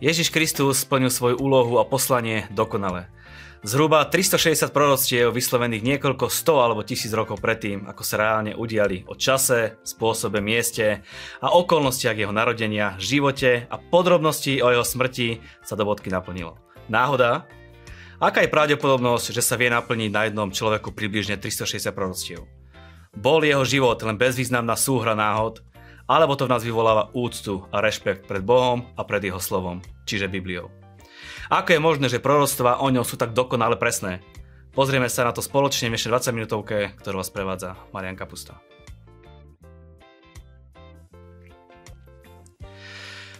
Ježiš Kristus splnil svoju úlohu a poslanie dokonale. Zhruba 360 proroctiev vyslovených niekoľko 100 alebo 1000 rokov predtým, ako sa reálne udiali o čase, spôsobe, mieste a okolnostiach jeho narodenia, živote a podrobnosti o jeho smrti sa do bodky naplnilo. Náhoda? Aká je pravdepodobnosť, že sa vie naplniť na jednom človeku približne 360 proroctiev? Bol jeho život len bezvýznamná súhra náhod, alebo to v nás vyvoláva úctu a rešpekt pred Bohom a pred jeho slovom, čiže Bibliou. Ako je možné, že proroctva o ňom sú tak dokonale presné? Pozrieme sa na to spoločne v 20 minútovke, ktorú vás prevádza Marian Kapusta.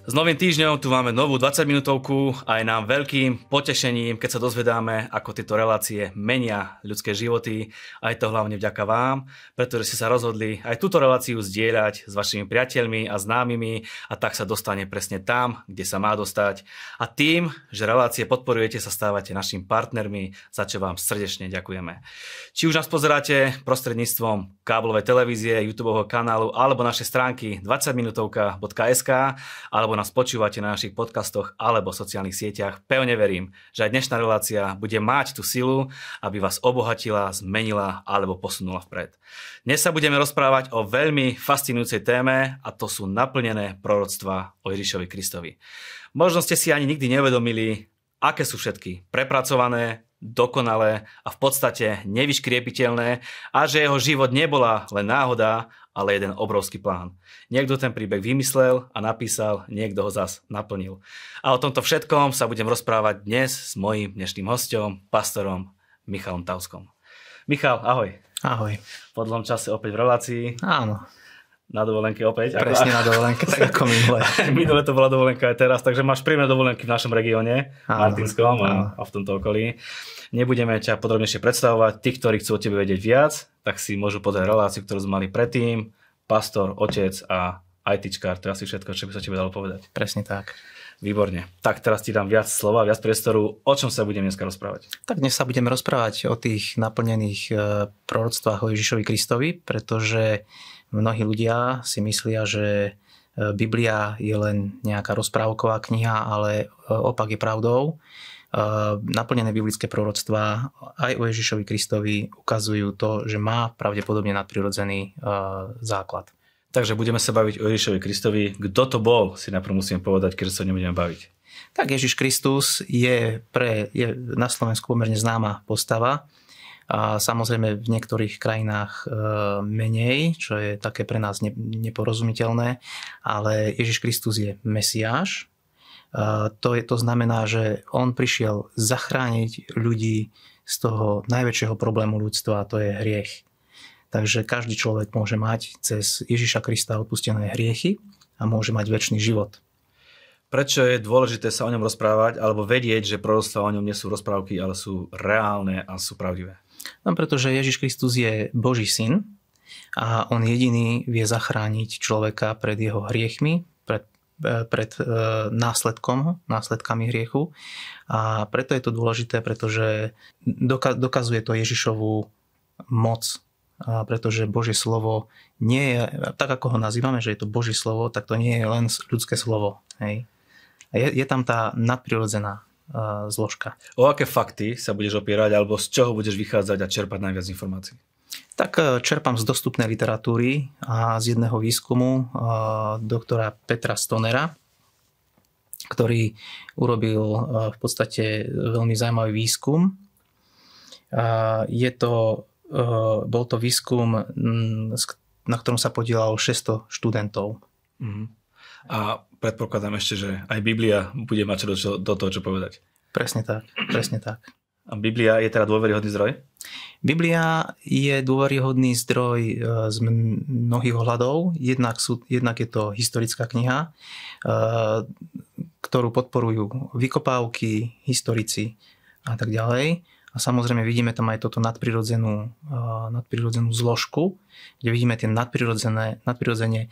S novým týždňom tu máme novú 20 minútovku a je nám veľkým potešením, keď sa dozvedáme, ako tieto relácie menia ľudské životy. A je to hlavne vďaka vám, pretože ste sa rozhodli aj túto reláciu zdieľať s vašimi priateľmi a známymi a tak sa dostane presne tam, kde sa má dostať. A tým, že relácie podporujete, sa stávate našimi partnermi, za čo vám srdečne ďakujeme. Či už nás pozeráte prostredníctvom káblovej televízie, YouTube kanálu alebo naše stránky 20minutovka.sk alebo nás počúvate na našich podcastoch alebo sociálnych sieťach. Pevne verím, že aj dnešná relácia bude mať tú silu, aby vás obohatila, zmenila alebo posunula vpred. Dnes sa budeme rozprávať o veľmi fascinujúcej téme a to sú naplnené proroctva o Ježišovi Kristovi. Možno ste si ani nikdy nevedomili, aké sú všetky prepracované, dokonalé a v podstate nevyškriepiteľné a že jeho život nebola len náhoda, ale jeden obrovský plán. Niekto ten príbeh vymyslel a napísal, niekto ho zas naplnil. A o tomto všetkom sa budem rozprávať dnes s mojím dnešným hostom, pastorom Michalom Tauskom. Michal, ahoj. Ahoj. Po dlhom čase opäť v relácii. Áno na dovolenke opäť. Presne ako, na dovolenke, tak ako minule. minule to bola dovolenka aj teraz, takže máš príjemné dovolenky v našom regióne, Martinskom a, a v tomto okolí. Nebudeme ťa podrobnejšie predstavovať. Tí, ktorí chcú o tebe vedieť viac, tak si môžu pozrieť reláciu, ktorú sme mali predtým. Pastor, otec a ITčkár, to je asi všetko, čo by sa tebe dalo povedať. Presne tak. Výborne. Tak teraz ti dám viac slova, viac priestoru. O čom sa budeme dneska rozprávať? Tak dnes sa budeme rozprávať o tých naplnených eh, proroctvách o Ježišovi Kristovi, pretože mnohí ľudia si myslia, že e, Biblia je len nejaká rozprávková kniha, ale e, opak je pravdou. E, naplnené biblické proroctvá aj o Ježišovi Kristovi ukazujú to, že má pravdepodobne nadprirodzený základ. Takže budeme sa baviť o Ježišovi Kristovi. Kto to bol, si najprv musíme povedať, keď sa nebudeme baviť. Tak Ježiš Kristus je, pre, je na Slovensku pomerne známa postava a samozrejme v niektorých krajinách e, menej, čo je také pre nás neporozumiteľné, ale Ježiš Kristus je Mesiáš, e, to, je, to znamená, že on prišiel zachrániť ľudí z toho najväčšieho problému ľudstva, a to je hriech. Takže každý človek môže mať cez Ježiša Krista odpustené hriechy a môže mať väčší život. Prečo je dôležité sa o ňom rozprávať alebo vedieť, že proroctvá o ňom nie sú rozprávky, ale sú reálne a sú pravdivé? No pretože Ježiš Kristus je Boží syn a on jediný vie zachrániť človeka pred jeho hriechmi, pred, e, pred e, následkom, následkami hriechu. A preto je to dôležité, pretože dokazuje to Ježišovú moc, a pretože Božie slovo nie je, tak ako ho nazývame, že je to Božie slovo, tak to nie je len ľudské slovo. Hej. A je, je tam tá nadprirodzená zložka. O aké fakty sa budeš opierať alebo z čoho budeš vychádzať a čerpať najviac informácií? Tak e, čerpám z dostupnej literatúry a z jedného výskumu e, doktora Petra Stonera, ktorý urobil e, v podstate veľmi zaujímavý výskum. Je to, bol to výskum, na ktorom sa podielalo 600 študentov. Mhm. A predpokladám ešte, že aj Biblia bude mať do, čo, do toho čo povedať. Presne tak, presne tak. A Biblia je teda dôveryhodný zdroj? Biblia je dôveryhodný zdroj e, z mnohých ohľadov. Jednak, sú, jednak je to historická kniha, e, ktorú podporujú vykopávky, historici a tak ďalej. A samozrejme vidíme tam aj toto nadprirodzenú, e, nadprirodzenú zložku, kde vidíme tie nadprirodzené, nadprirodzene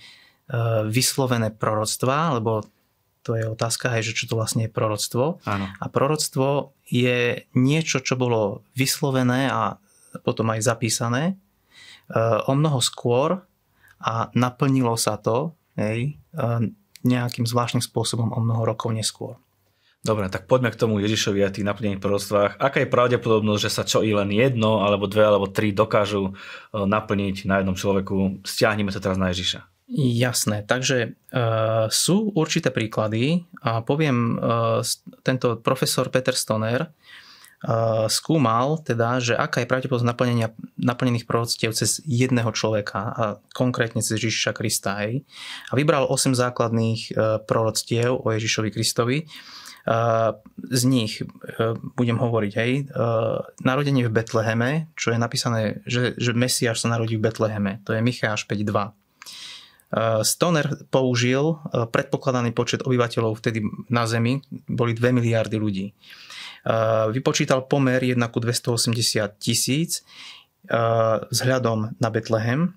E, vyslovené proroctvá, lebo to je otázka, hej, že čo to vlastne je proroctvo. Áno. A proroctvo je niečo, čo bolo vyslovené a potom aj zapísané e, o mnoho skôr a naplnilo sa to hej, e, nejakým zvláštnym spôsobom o mnoho rokov neskôr. Dobre, tak poďme k tomu Ježišovi a tých naplnených proroctvách. Aká je pravdepodobnosť, že sa čo i len jedno, alebo dve, alebo tri dokážu naplniť na jednom človeku? Stiahnime sa teraz na Ježiša. Jasné, takže e, sú určité príklady a poviem, e, tento profesor Peter Stoner e, skúmal teda, že aká je pravdepodobnosť naplnenia, naplnených prorodstiev cez jedného človeka a konkrétne cez Ježiša Krista. aj, A vybral 8 základných e, prorodstiev o Ježišovi Kristovi. z nich budem hovoriť, hej, narodenie v Betleheme, čo je napísané, že, že Mesiáš sa narodí v Betleheme, to je Micháš 5.2. Eh, Stoner použil eh, predpokladaný počet obyvateľov vtedy na Zemi, boli 2 miliardy ľudí. Eh, vypočítal pomer 1 ku 280 tisíc vzhľadom na Betlehem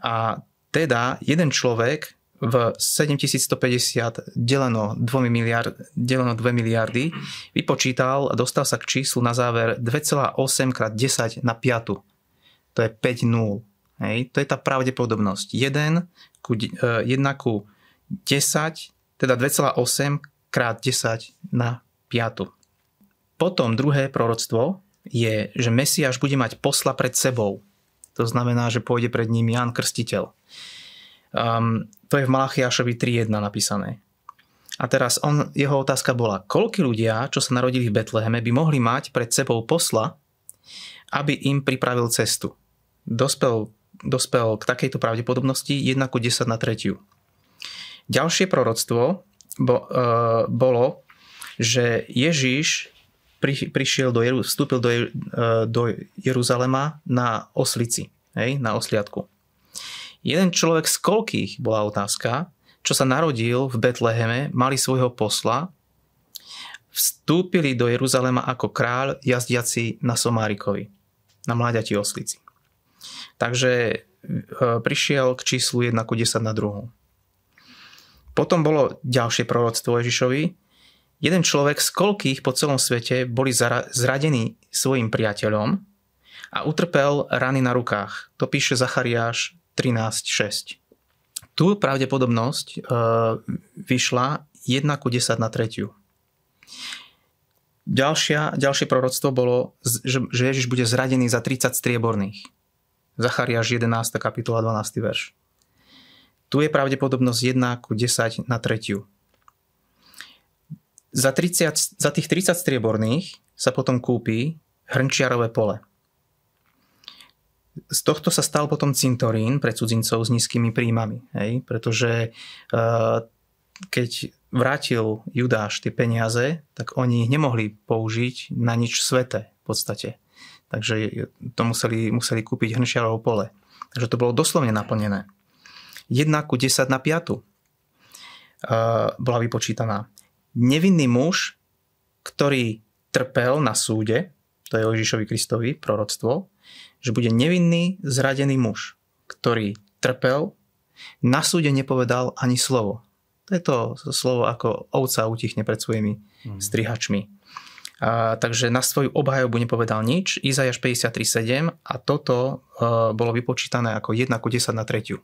a teda jeden človek v 7150 deleno 2, miliard, deleno 2 miliardy vypočítal a dostal sa k číslu na záver 2,8 krát 10 na 5. To je 5 nul. Hej, to je tá pravdepodobnosť. 1 ku, 1 e, ku 10, teda 2,8 krát 10 na 5. Potom druhé proroctvo je, že Mesiáš bude mať posla pred sebou. To znamená, že pôjde pred ním Ján Krstiteľ. Um, to je v Malachiašovi 3.1 napísané. A teraz on, jeho otázka bola, koľko ľudia, čo sa narodili v Betleheme, by mohli mať pred sebou posla, aby im pripravil cestu. Dospel dospel k takejto pravdepodobnosti 1 ku 10 na tretiu. Ďalšie proroctvo bo, uh, bolo, že Ježiš pri, prišiel do, Jeru, vstúpil do, uh, do Jeruzalema na oslici, hej, na osliadku. Jeden človek z koľkých bola otázka, čo sa narodil v Betleheme, mali svojho posla, vstúpili do Jeruzalema ako kráľ jazdiaci na Somárikovi, na mláďati oslici. Takže e, prišiel k číslu 1 ku 10 na druhú. Potom bolo ďalšie proroctvo Ježišovi. Jeden človek z koľkých po celom svete boli zradení svojim priateľom a utrpel rany na rukách. To píše Zachariáš 13.6. Tu pravdepodobnosť e, vyšla 1 ku 10 na tretiu. Ďalšia, ďalšie proroctvo bolo, že Ježiš bude zradený za 30 strieborných. Zachariáš 11. kapitola 12. verš. Tu je pravdepodobnosť 1 ku 10 na tretiu. Za, 30, za tých 30 strieborných sa potom kúpi hrnčiarové pole. Z tohto sa stal potom cintorín pre cudzincov s nízkymi príjmami, hej? pretože uh, keď vrátil Judáš tie peniaze, tak oni ich nemohli použiť na nič svete v podstate. Takže to museli, museli kúpiť hrnčiarovo pole. Takže to bolo doslovne naplnené. 1 ku 10 na 5 uh, bola vypočítaná. Nevinný muž, ktorý trpel na súde, to je Ježišovi Kristovi proroctvo, že bude nevinný zradený muž, ktorý trpel, na súde nepovedal ani slovo. To je to slovo, ako ovca utichne pred svojimi mhm. strihačmi. A, takže na svoju obhajobu nepovedal nič. Izajaš 53.7 a toto a, e, bolo vypočítané ako 1 ku 10 na tretiu.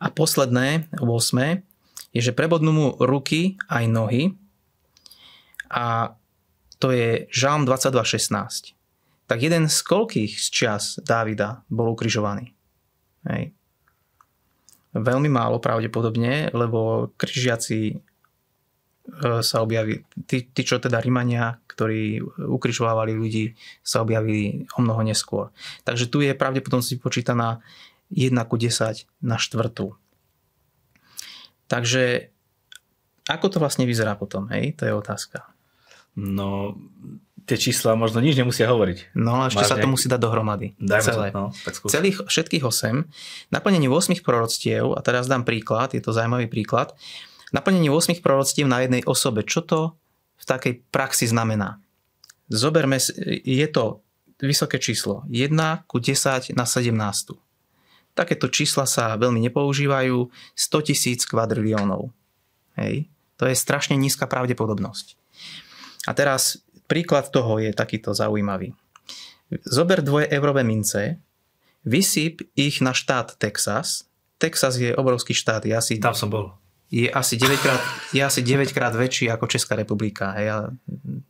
A posledné, 8. je, že prebodnú mu ruky aj nohy a to je Žalm 22.16. Tak jeden z koľkých z čas Dávida bol ukrižovaný? Hej. Veľmi málo pravdepodobne, lebo križiaci E, sa objavili tí, tí čo teda Rimania, ktorí ukrižovávali ľudí, sa objavili o mnoho neskôr. Takže tu je pravdepodobnosť vypočítaná 1 ku 10 na štvrtú. Takže ako to vlastne vyzerá potom, hej? To je otázka. No, tie čísla možno nič nemusia hovoriť. No, ešte Máš sa nejaký... to musí dať dohromady. Dajme celé. To, no, tak Celých, všetkých 8. Naplnenie 8 proroctiev, a teraz dám príklad, je to zaujímavý príklad, Naplnenie 8 proroctiev na jednej osobe, čo to v takej praxi znamená? Zoberme, je to vysoké číslo 1 ku 10 na 17. Takéto čísla sa veľmi nepoužívajú, 100 tisíc kvadriliónov. Hej. To je strašne nízka pravdepodobnosť. A teraz príklad toho je takýto zaujímavý. Zober dvoje eurové mince, vysyp ich na štát Texas. Texas je obrovský štát, ja si... Tam som bol je asi 9 krát, je asi 9 krát väčší ako Česká republika, hej, a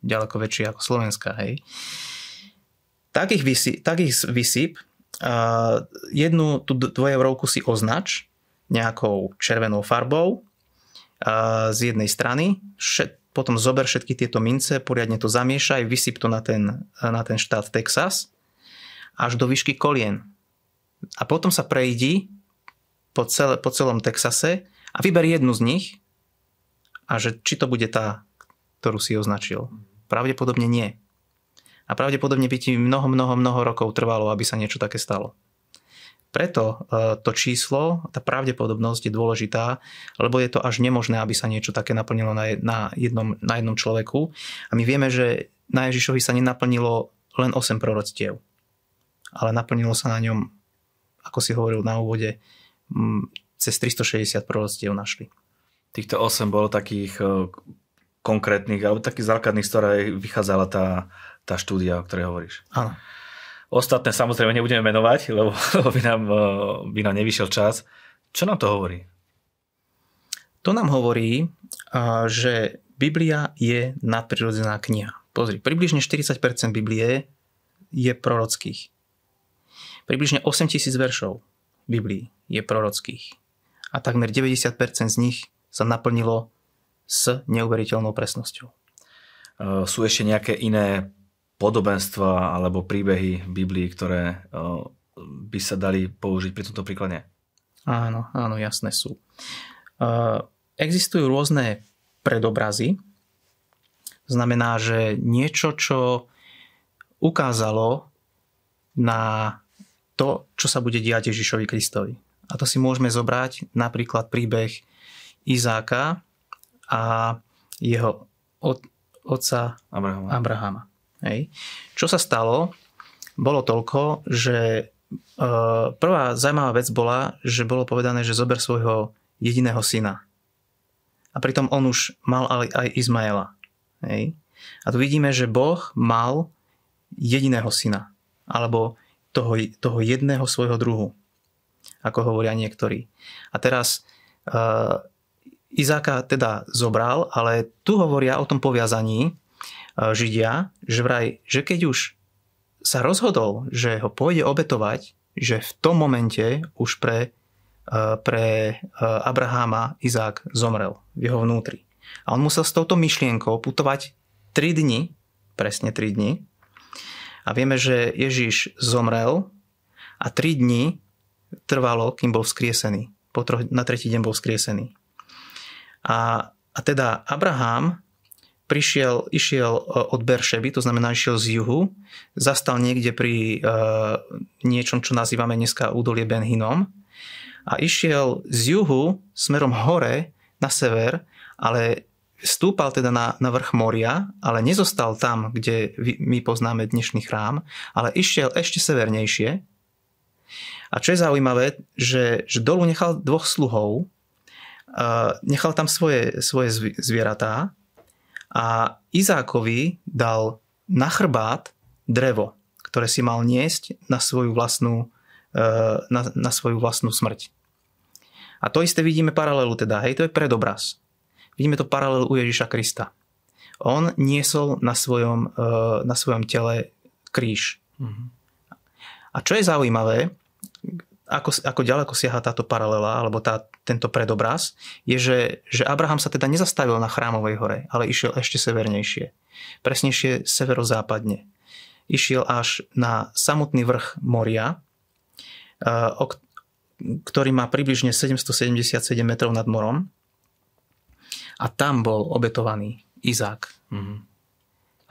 ďaleko väčší ako Slovenska, hej. Takých, vysi, takých vysyp, uh, jednu tú dvojevrovku si označ nejakou červenou farbou uh, z jednej strany, všet, potom zober všetky tieto mince, poriadne to zamiešaj, vysyp to na ten, na ten štát Texas až do výšky kolien. A potom sa prejdi po, celé, po celom Texase a vyber jednu z nich a že či to bude tá, ktorú si označil. Pravdepodobne nie. A pravdepodobne by ti mnoho, mnoho, mnoho rokov trvalo, aby sa niečo také stalo. Preto e, to číslo, tá pravdepodobnosť je dôležitá, lebo je to až nemožné, aby sa niečo také naplnilo na jednom, na jednom človeku. A my vieme, že na Ježišovi sa nenaplnilo len 8 proroctiev, ale naplnilo sa na ňom, ako si hovoril na úvode, cez 360 prorostiev našli. Týchto 8 bolo takých e, konkrétnych, alebo takých základných, z ktorých vychádzala tá, tá štúdia, o ktorej hovoríš. Áno. Ostatné samozrejme nebudeme menovať, lebo, lebo by, nám, e, by nám nevyšiel čas. Čo nám to hovorí? To nám hovorí, e, že Biblia je nadprirodzená kniha. Pozri, približne 40% Biblie je prorockých. Približne 8000 veršov Biblii je prorockých a takmer 90% z nich sa naplnilo s neuveriteľnou presnosťou. Sú ešte nejaké iné podobenstva alebo príbehy Biblii, ktoré by sa dali použiť pri tomto príklade? Áno, áno, jasné sú. Existujú rôzne predobrazy. Znamená, že niečo, čo ukázalo na to, čo sa bude diať Ježišovi Kristovi. A to si môžeme zobrať napríklad príbeh Izáka a jeho od, otca Abrahama. Abrahama. Hej. Čo sa stalo? Bolo toľko, že e, prvá zaujímavá vec bola, že bolo povedané, že zober svojho jediného syna. A pritom on už mal aj, aj Izmaela. Hej. A tu vidíme, že Boh mal jediného syna. Alebo toho, toho jedného svojho druhu ako hovoria niektorí. A teraz uh, Izáka teda zobral, ale tu hovoria o tom poviazaní uh, Židia, že vraj, že keď už sa rozhodol, že ho pôjde obetovať, že v tom momente už pre, uh, pre uh, Abraháma Izák zomrel v jeho vnútri. A on musel s touto myšlienkou putovať 3 dni, presne 3 dni, a vieme, že Ježiš zomrel a 3 dní trvalo, kým bol vzkriesený. Po troch, na tretí deň bol vzkriesený. A, a teda Abraham prišiel, išiel e, od Beršeby, to znamená išiel z juhu, zastal niekde pri uh, niečom, čo nazývame dneska údolie Ben a išiel z juhu smerom hore na sever, ale stúpal teda na, na vrch moria, ale nezostal tam, kde my poznáme dnešný chrám, ale išiel ešte severnejšie a čo je zaujímavé, že, že dolu nechal dvoch sluhov, nechal tam svoje, svoje zvieratá a Izákovi dal na chrbát drevo, ktoré si mal niesť na svoju vlastnú, e, na, na svoju vlastnú smrť. A to isté vidíme paralelu teda, hej, to je predobraz. Vidíme to paralelu u Ježiša Krista. On niesol na svojom, e, na svojom tele kríž. Mm-hmm. A čo je zaujímavé, ako, ako ďaleko siaha táto paralela, alebo tá, tento predobraz, je, že, že Abraham sa teda nezastavil na Chrámovej hore, ale išiel ešte severnejšie. Presnejšie severozápadne. Išiel až na samotný vrch moria, eh, ktorý má približne 777 metrov nad morom. A tam bol obetovaný Izák. Mm-hmm.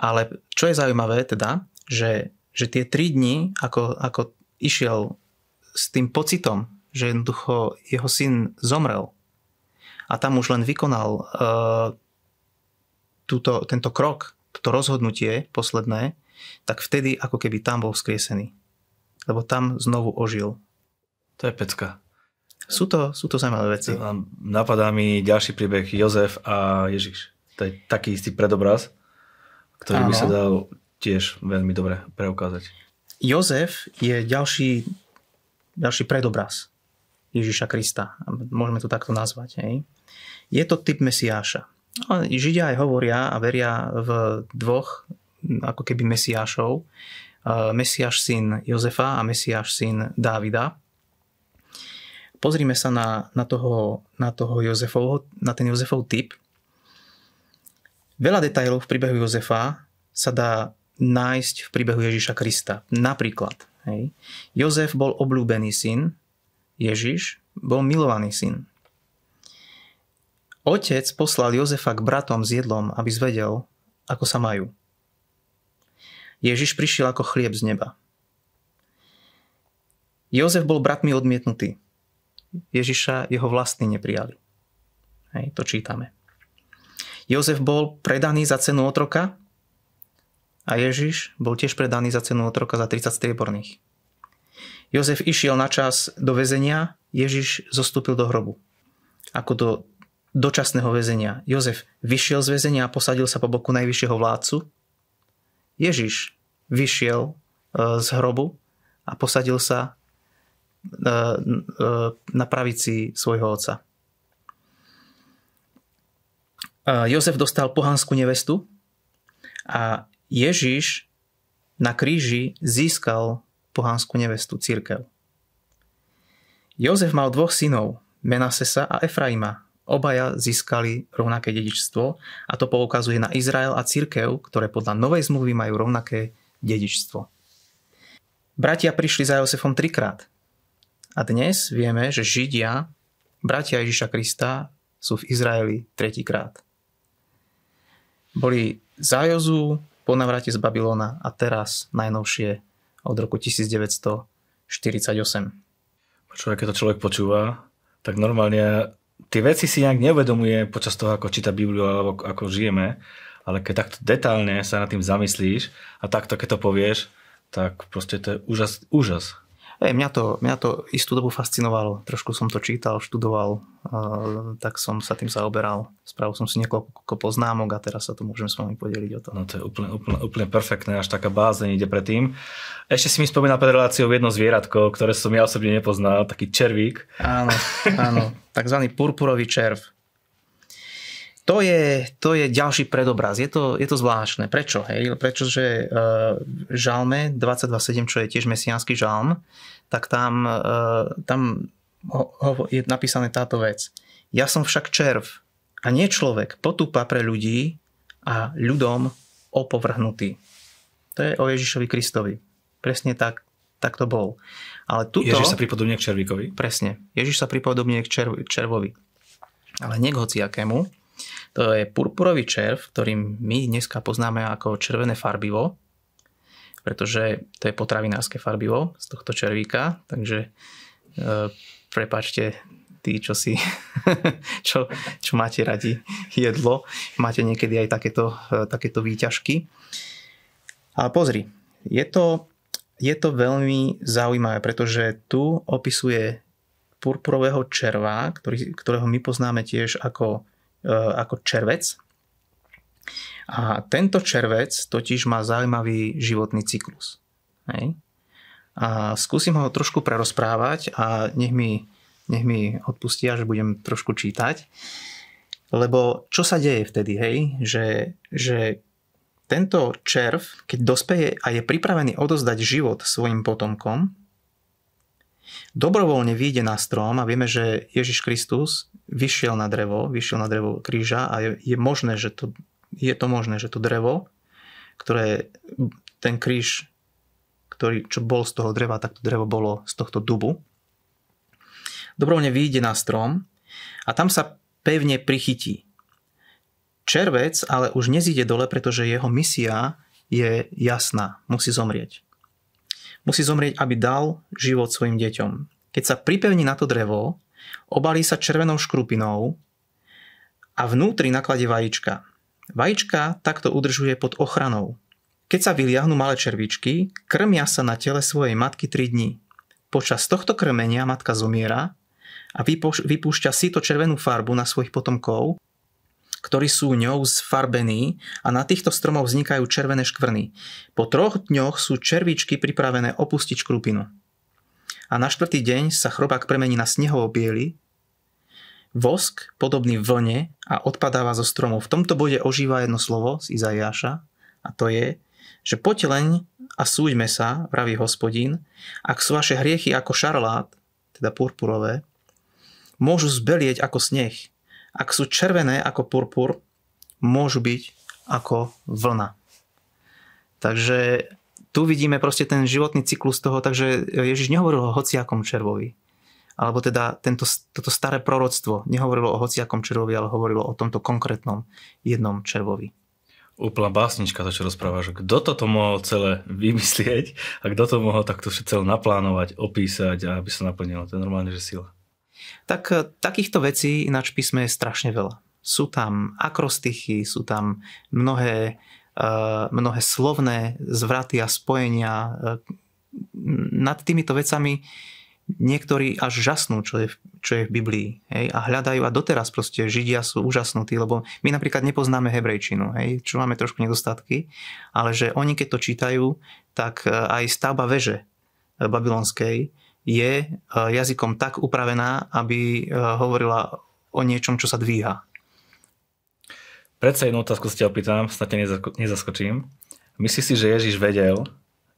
Ale čo je zaujímavé teda, že, že tie tri dni, ako, ako išiel s tým pocitom, že jednoducho jeho syn zomrel a tam už len vykonal uh, túto, tento krok, toto rozhodnutie posledné, tak vtedy ako keby tam bol vzkriesený. Lebo tam znovu ožil. To je pecka. Sú to, sú to zaujímavé veci. Napadá mi ďalší príbeh Jozef a Ježiš. To je taký istý predobraz, ktorý ano. by sa dal tiež veľmi dobre preukázať. Jozef je ďalší ďalší predobraz Ježiša Krista. Môžeme to takto nazvať. Hej. Je to typ Mesiáša. No, Židia aj hovoria a veria v dvoch ako keby Mesiášov. E, Mesiáš syn Jozefa a Mesiáš syn Dávida. Pozrime sa na, na, toho, na, toho Jozefov, na ten Jozefov typ. Veľa detajlov v príbehu Jozefa sa dá nájsť v príbehu Ježiša Krista. Napríklad, Hej. Jozef bol obľúbený syn, Ježiš bol milovaný syn. Otec poslal Jozefa k bratom s jedlom, aby zvedel, ako sa majú. Ježiš prišiel ako chlieb z neba. Jozef bol bratmi odmietnutý. Ježiša jeho vlastní neprijali. Hej, to čítame. Jozef bol predaný za cenu otroka, a Ježiš bol tiež predaný za cenu otroka za 30 strieborných. Jozef išiel na čas do väzenia, Ježiš zostúpil do hrobu. Ako do dočasného väzenia. Jozef vyšiel z väzenia a posadil sa po boku najvyššieho vládcu. Ježiš vyšiel e, z hrobu a posadil sa e, e, na pravici svojho otca. Jozef dostal pohanskú nevestu a Ježiš na kríži získal pohanskú nevestu, církev. Jozef mal dvoch synov, Menasesa a Efraima. Obaja získali rovnaké dedičstvo a to poukazuje na Izrael a církev, ktoré podľa novej zmluvy majú rovnaké dedičstvo. Bratia prišli za Jozefom trikrát. A dnes vieme, že Židia, bratia Ježiša Krista, sú v Izraeli tretíkrát. Boli za Jozu, po navrate z Babylona a teraz najnovšie od roku 1948. Počúvaj, keď to človek počúva, tak normálne tie veci si nejak neuvedomuje počas toho, ako číta Bibliu alebo ako žijeme, ale keď takto detálne sa nad tým zamyslíš a takto keď to povieš, tak proste to je úžas, úžas. Hey, mňa, to, mňa to istú dobu fascinovalo. Trošku som to čítal, študoval, tak som sa tým zaoberal. Spravil som si niekoľko poznámok a teraz sa to môžem s vami podeliť o to. No to je úplne, úplne, úplne perfektné, až taká bázeň ide predtým. Ešte si mi spomínal pred reláciou jedno zvieratko, ktoré som ja osobne nepoznal, taký červík. Áno, áno, takzvaný purpurový červ to je, to je ďalší predobraz. Je to, je to zvláštne. Prečo? Hej? že uh, e, žalme 22.7, čo je tiež mesiánsky žalm, tak tam, uh, tam ho, ho, je napísané táto vec. Ja som však červ a nie človek, potúpa pre ľudí a ľudom opovrhnutý. To je o Ježišovi Kristovi. Presne tak, tak to bol. Ale tuto, Ježiš sa pripodobne k červíkovi? Presne. Ježiš sa pripodobne k červ, červovi. Ale nie k hociakému, to je purpurový červ, ktorým my dneska poznáme ako červené farbivo, pretože to je potravinárske farbivo z tohto červíka, takže e, prepačte tí, čo si, čo, čo máte radi jedlo, máte niekedy aj takéto, e, takéto výťažky. A pozri, je to, je to veľmi zaujímavé, pretože tu opisuje purpurového červa, ktorý, ktorého my poznáme tiež ako E, ako červec. A tento červec totiž má zaujímavý životný cyklus. Hej. A skúsim ho trošku prerozprávať a nech mi, nech mi odpustia, že budem trošku čítať. Lebo čo sa deje vtedy, hej? Že, že tento červ, keď dospeje a je pripravený odozdať život svojim potomkom, dobrovoľne vyjde na strom a vieme, že Ježiš Kristus vyšiel na drevo, vyšiel na drevo kríža a je, je možné, že to, je to možné, že to drevo, ktoré ten kríž, ktorý, čo bol z toho dreva, tak to drevo bolo z tohto dubu. Dobrovoľne vyjde na strom a tam sa pevne prichytí. Červec ale už nezíde dole, pretože jeho misia je jasná, musí zomrieť musí zomrieť, aby dal život svojim deťom. Keď sa pripevní na to drevo, obalí sa červenou škrupinou a vnútri nakladie vajíčka. Vajíčka takto udržuje pod ochranou. Keď sa vyliahnú malé červičky, krmia sa na tele svojej matky 3 dní. Počas tohto krmenia matka zomiera a vypúšťa to červenú farbu na svojich potomkov ktorí sú ňou zfarbení a na týchto stromoch vznikajú červené škvrny. Po troch dňoch sú červičky pripravené opustiť škrupinu. A na štvrtý deň sa chrobák premení na snehovo biely, vosk podobný vlne a odpadáva zo stromov. V tomto bode ožíva jedno slovo z Izajaša a to je, že poteleň a súďme sa, vraví hospodín, ak sú vaše hriechy ako šarlát, teda purpurové, môžu zbelieť ako sneh. Ak sú červené ako purpur, môžu byť ako vlna. Takže tu vidíme proste ten životný cyklus toho, takže Ježiš nehovoril o hociakom červovi. Alebo teda tento, toto staré proroctvo nehovorilo o hociakom červovi, ale hovorilo o tomto konkrétnom jednom červovi úplná básnička, to čo rozprávaš. Kto toto mohol celé vymyslieť a kto to mohol takto celé naplánovať, opísať a aby sa naplnilo? To je normálne, že sila. Tak eh, takýchto vecí ináč písme je strašne veľa. Sú tam akrostichy, sú tam mnohé, eh, mnohé slovné zvraty a spojenia. Eh, nad týmito vecami niektorí až žasnú, čo je, čo je v Biblii. Hej? A hľadajú a doteraz proste Židia sú úžasnutí, lebo my napríklad nepoznáme hebrejčinu, hej? čo máme trošku nedostatky, ale že oni keď to čítajú, tak aj stavba veže babylonskej je eh, jazykom tak upravená, aby eh, hovorila o niečom, čo sa dvíha. Predsa jednu otázku sa ťa opýtam, snad ťa nezaskočím. Myslíš si, že Ježiš vedel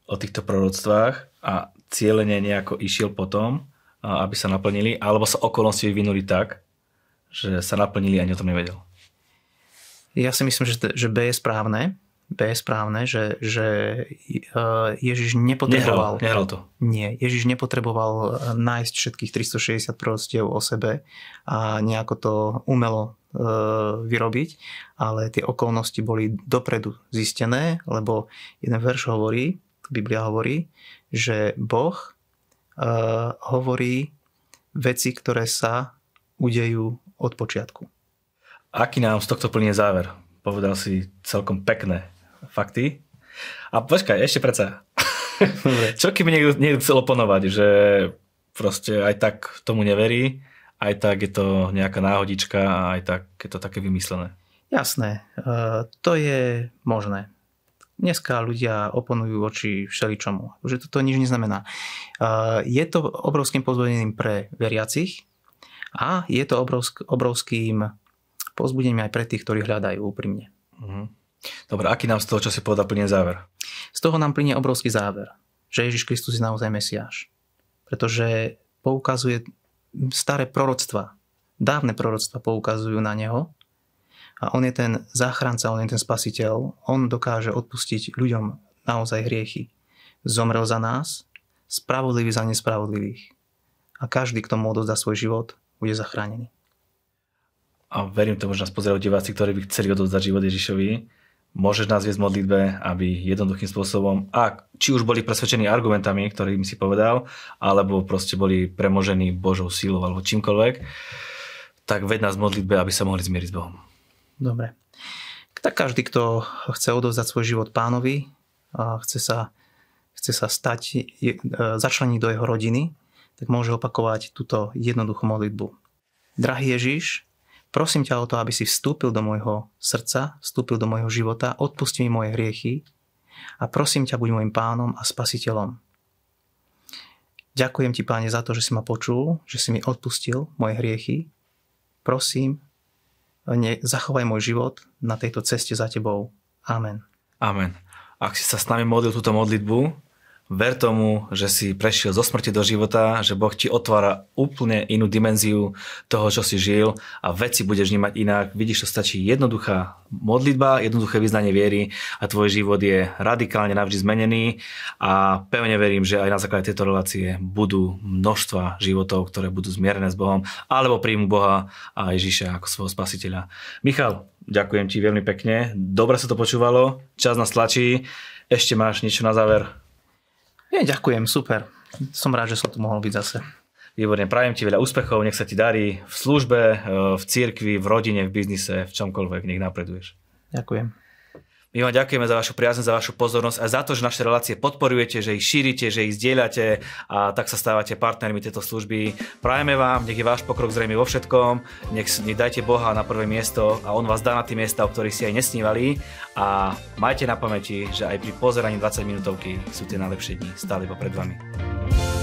o týchto proroctvách a cieľene nejako išiel potom, eh, aby sa naplnili, alebo sa okolnosti vyvinuli tak, že sa naplnili a ani o tom nevedel? Ja si myslím, že B je správne, to je správne, že, že eh, Ježiš nepotreboval... Nehral, nehral to. Nie, Ježiš nepotreboval eh, nájsť všetkých 360 prostiev o sebe a nejako to umelo eh, vyrobiť, ale tie okolnosti boli dopredu zistené, lebo jeden verš hovorí, Biblia hovorí, že Boh hovorí veci, ktoré sa udejú od počiatku. Aký nám z tohto plne záver? Povedal si celkom pekné fakty. A počkaj, ešte predsa. Čo keby niekto, niekto chcel oponovať, že proste aj tak tomu neverí, aj tak je to nejaká náhodička a aj tak je to také vymyslené. Jasné, e, to je možné. Dneska ľudia oponujú voči všeličomu, že toto nič neznamená. E, je to obrovským pozbudením pre veriacich a je to obrovsk, obrovským pozbudením aj pre tých, ktorí hľadajú úprimne. Uh-huh. Dobre, aký nám z toho, čo si povedal, plynie záver? Z toho nám plinie obrovský záver, že Ježiš Kristus je naozaj Mesiáš. Pretože poukazuje staré proroctva, dávne proroctva poukazujú na neho a on je ten záchranca, on je ten spasiteľ, on dokáže odpustiť ľuďom naozaj hriechy. Zomrel za nás, spravodlivý za nespravodlivých. A každý, kto mu odozda svoj život, bude zachránený. A verím tomu, že nás pozerajú diváci, ktorí by chceli odozdať život Ježišovi môžeš nás viesť modlitbe, aby jednoduchým spôsobom, a či už boli presvedčení argumentami, ktorými si povedal, alebo proste boli premožení Božou sílou alebo čímkoľvek, tak ved nás modlitbe, aby sa mohli zmieriť s Bohom. Dobre. Tak každý, kto chce odovzdať svoj život pánovi, a chce sa, chce sa stať, je, e, začleniť do jeho rodiny, tak môže opakovať túto jednoduchú modlitbu. Drahý Ježiš, Prosím ťa o to, aby si vstúpil do môjho srdca, vstúpil do môjho života, odpusti mi moje hriechy a prosím ťa, buď môjim pánom a spasiteľom. Ďakujem ti, páne, za to, že si ma počul, že si mi odpustil moje hriechy. Prosím, ne, zachovaj môj život na tejto ceste za tebou. Amen. Amen. Ak si sa s nami modlil túto modlitbu, ver tomu, že si prešiel zo smrti do života, že Boh ti otvára úplne inú dimenziu toho, čo si žil a veci budeš vnímať inak. Vidíš, to stačí jednoduchá modlitba, jednoduché vyznanie viery a tvoj život je radikálne navždy zmenený a pevne verím, že aj na základe tejto relácie budú množstva životov, ktoré budú zmierené s Bohom alebo príjmu Boha a Ježíša ako svojho spasiteľa. Michal, ďakujem ti veľmi pekne. Dobre sa to počúvalo, čas nás tlačí. Ešte máš niečo na záver? Nie, ďakujem, super. Som rád, že som tu mohol byť zase. Výborne, prajem ti veľa úspechov, nech sa ti darí v službe, e, v cirkvi, v rodine, v biznise, v čomkoľvek, nech napreduješ. Ďakujem. My vám ďakujeme za vašu priazň, za vašu pozornosť a za to, že naše relácie podporujete, že ich šírite, že ich zdieľate a tak sa stávate partnermi tejto služby. Prajeme vám, nech je váš pokrok zrejme vo všetkom, nech, nech dajte Boha na prvé miesto a On vás dá na tie miesta, o ktorých si aj nesnívali a majte na pamäti, že aj pri pozeraní 20 minútovky sú tie najlepšie dni stále popred vami.